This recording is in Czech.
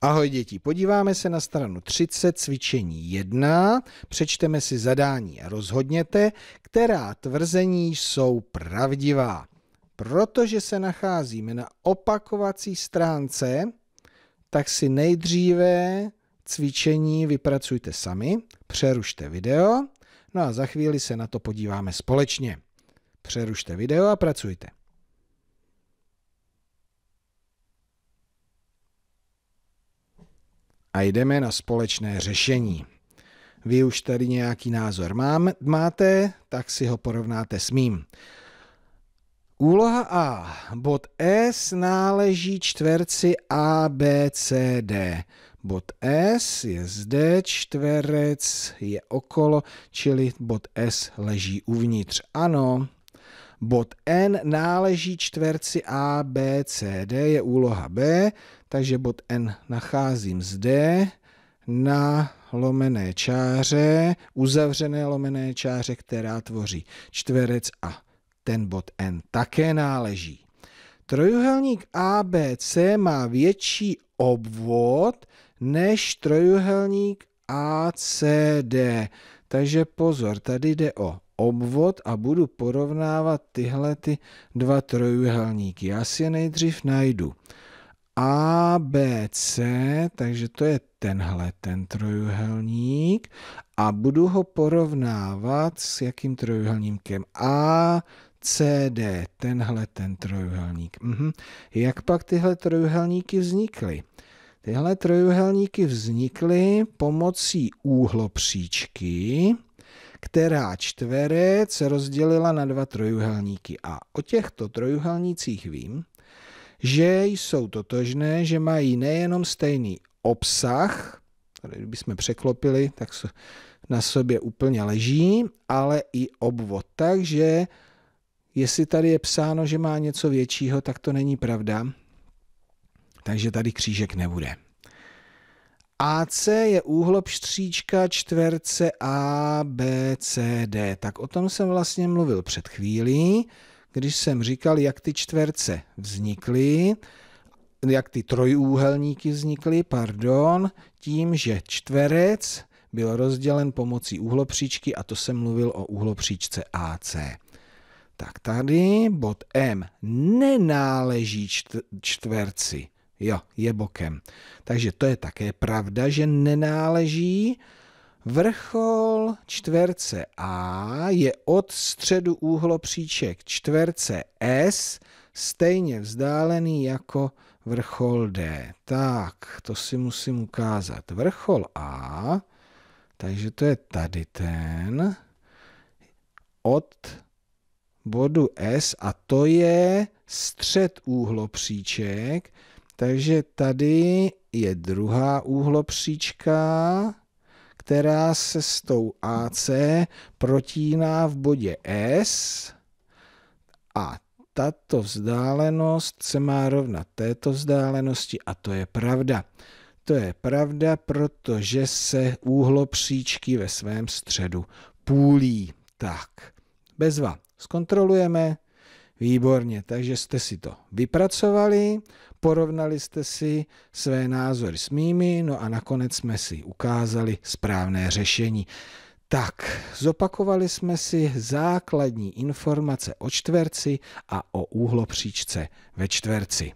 Ahoj děti, podíváme se na stranu 30 cvičení 1, přečteme si zadání a rozhodněte, která tvrzení jsou pravdivá. Protože se nacházíme na opakovací stránce, tak si nejdříve cvičení vypracujte sami, přerušte video, no a za chvíli se na to podíváme společně. Přerušte video a pracujte. a jdeme na společné řešení. Vy už tady nějaký názor mám, máte, tak si ho porovnáte s mým. Úloha A. Bod e S náleží čtverci A, B, C, D. Bod S je zde, čtverec je okolo, čili bod S leží uvnitř. Ano, Bod N náleží čtverci A, B, C, D, je úloha B, takže bod N nacházím zde na lomené čáře, uzavřené lomené čáře, která tvoří čtverec a ten bod N také náleží. Trojuhelník ABC má větší obvod než trojuhelník ACD. Takže pozor, tady jde o obvod a budu porovnávat tyhle ty dva trojuhelníky. Já si je nejdřív najdu. A, B, C, takže to je tenhle ten trojuhelník a budu ho porovnávat s jakým trojuhelníkem A, C, D, tenhle ten trojuhelník. Mhm. Jak pak tyhle trojuhelníky vznikly? Tyhle trojuhelníky vznikly pomocí úhlopříčky, která čtverec se rozdělila na dva trojuhelníky. A o těchto trojuhelnících vím, že jsou totožné, že mají nejenom stejný obsah, tady kdybychom překlopili, tak na sobě úplně leží, ale i obvod. Takže jestli tady je psáno, že má něco většího, tak to není pravda. Takže tady křížek nebude. AC je úhlob pštříčka čtverce A, B, C, D. Tak o tom jsem vlastně mluvil před chvílí, když jsem říkal, jak ty čtverce vznikly, jak ty trojúhelníky vznikly, pardon, tím, že čtverec byl rozdělen pomocí úhlopříčky a to jsem mluvil o úhlopříčce AC. Tak tady bod M nenáleží čtverci. Jo, je bokem. Takže to je také pravda, že nenáleží. Vrchol čtverce A je od středu úhlopříček čtverce S stejně vzdálený jako vrchol D. Tak, to si musím ukázat. Vrchol A, takže to je tady ten, od bodu S a to je střed úhlopříček, takže tady je druhá úhlopříčka, která se s tou AC protíná v bodě S a tato vzdálenost se má rovnat této vzdálenosti a to je pravda. To je pravda, protože se úhlopříčky ve svém středu půlí. Tak, bezva, zkontrolujeme. Výborně, takže jste si to vypracovali porovnali jste si své názory s mými, no a nakonec jsme si ukázali správné řešení. Tak, zopakovali jsme si základní informace o čtverci a o úhlopříčce ve čtverci.